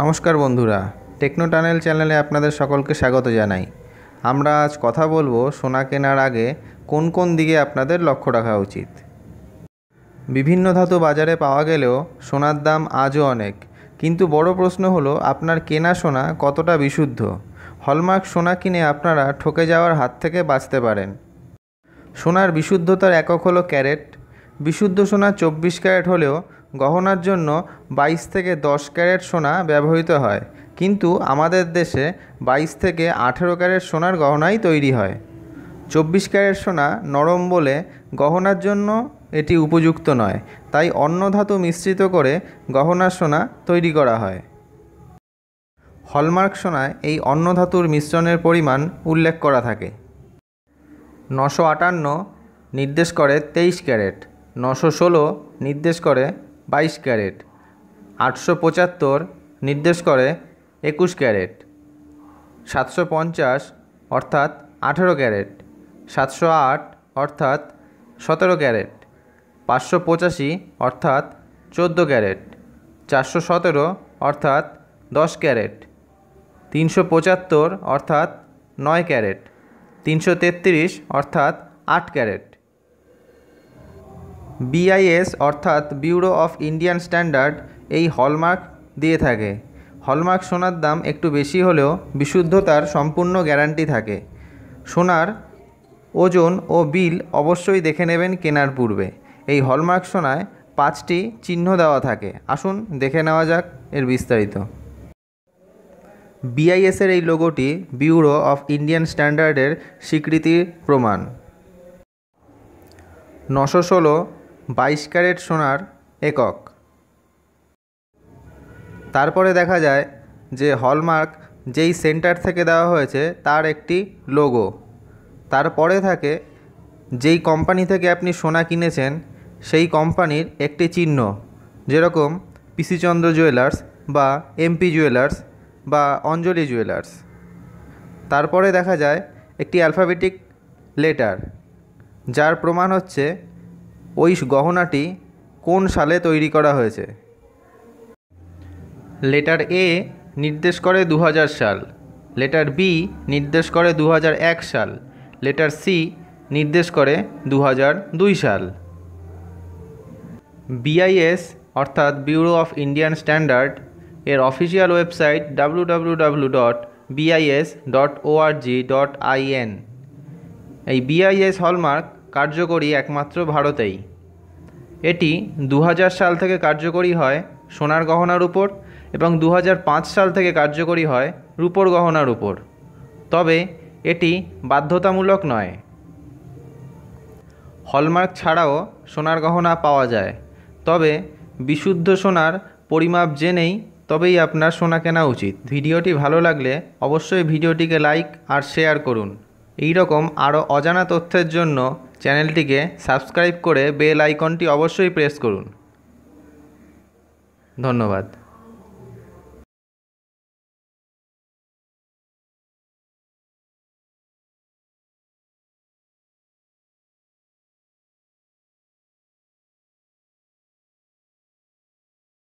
নমস্কার বন্ধুরা techno tunnel চ্যানেলে আপনাদের সকলকে স্বাগত জানাই আমরা আজ কথা বলবো সোনা কেনার আগে কোন কোন দিকে আপনাদের লক্ষ্য রাখা উচিত বিভিন্ন ধাতু বাজারে পাওয়া গেলেও সোনার দাম আজও অনেক কিন্তু বড় প্রশ্ন হলো আপনার কেনা সোনা কতটা বিশুদ্ধ হলমার্ক সোনা কিনে আপনারা ঠকে যাওয়ার হাত থেকে বাঁচতে পারেন সোনার বিশুদ্ধতার একক হলো ক্যারেট বিশুদ্ধ সোনা চব্বিশ ক্যারেট হলেও গহনার জন্য বাইশ থেকে দশ ক্যারেট সোনা ব্যবহৃত হয় কিন্তু আমাদের দেশে বাইশ থেকে আঠেরো ক্যারেট সোনার গহনাই তৈরি হয় চব্বিশ ক্যারেট সোনা নরম বলে গহনার জন্য এটি উপযুক্ত নয় তাই অন্য ধাতু মিশ্রিত করে গহনার সোনা তৈরি করা হয় হলমার্ক সোনায় এই অন্য ধাতুর মিশ্রণের পরিমাণ উল্লেখ করা থাকে নশো আটান্ন নির্দেশ করে তেইশ ক্যারেট নশো ষোলো নির্দেশ করে বাইশ ক্যারেট আটশো পঁচাত্তর নির্দেশ করে একুশ ক্যারেট সাতশো পঞ্চাশ অর্থাৎ আঠেরো ক্যারেট সাতশো আট অর্থাৎ সতেরো ক্যারেট পাঁচশো পঁচাশি অর্থাৎ চোদ্দো ক্যারেট চারশো সতেরো অর্থাৎ দশ ক্যারেট তিনশো পঁচাত্তর অর্থাৎ নয় ক্যারেট তিনশো তেত্রিশ অর্থাৎ আট ক্যারেট বিআইএস অর্থাৎ ব্যুরো অফ ইন্ডিয়ান স্ট্যান্ডার্ড এই হলমার্ক দিয়ে থাকে হলমার্ক সোনার দাম একটু বেশি হলেও বিশুদ্ধতার সম্পূর্ণ গ্যারান্টি থাকে সোনার ওজন ও বিল অবশ্যই দেখে নেবেন কেনার পূর্বে এই হলমার্ক সোনায় পাঁচটি চিহ্ন দেওয়া থাকে আসুন দেখে নেওয়া যাক এর বিস্তারিত বিআইএসের এই লোগোটি ব্যুরো অফ ইন্ডিয়ান স্ট্যান্ডার্ডের স্বীকৃতির প্রমাণ নশো ষোলো বাইশ ক্যারেট সোনার একক তারপরে দেখা যায় যে হলমার্ক যেই সেন্টার থেকে দেওয়া হয়েছে তার একটি লোগো তারপরে থাকে যেই কোম্পানি থেকে আপনি সোনা কিনেছেন সেই কোম্পানির একটি চিহ্ন যেরকম পিসিচন্দ্র জুয়েলার্স বা এমপি জুয়েলার্স বা অঞ্জলি জুয়েলার্স তারপরে দেখা যায় একটি অ্যালফাবেটিক লেটার যার প্রমাণ হচ্ছে ওই গহনাটি কোন সালে তৈরি করা হয়েছে লেটার এ নির্দেশ করে দু সাল লেটার বি নির্দেশ করে দু সাল লেটার সি নির্দেশ করে দু সাল বিআইএস অর্থাৎ ব্যুরো অফ ইন্ডিয়ান স্ট্যান্ডার্ড এর official website W W dot org dot এই বিআইএস হলমার্ক কার্যকরী একমাত্র ভারতেই এটি দু সাল থেকে কার্যকরী হয় সোনার গহনার উপর এবং দু সাল থেকে কার্যকরী হয় রূপর গহনার উপর তবে এটি বাধ্যতামূলক নয় হলমার্ক ছাড়াও সোনার গহনা পাওয়া যায় তবে বিশুদ্ধ সোনার পরিমাপ জেনেই তবেই আপনার সোনা কেনা উচিত ভিডিওটি ভালো লাগলে অবশ্যই ভিডিওটিকে লাইক আর শেয়ার করুন এই রকম আরও অজানা তথ্যের জন্য চ্যানেলটিকে সাবস্ক্রাইব করে বেল আইকনটি অবশ্যই প্রেস করুন ধন্যবাদ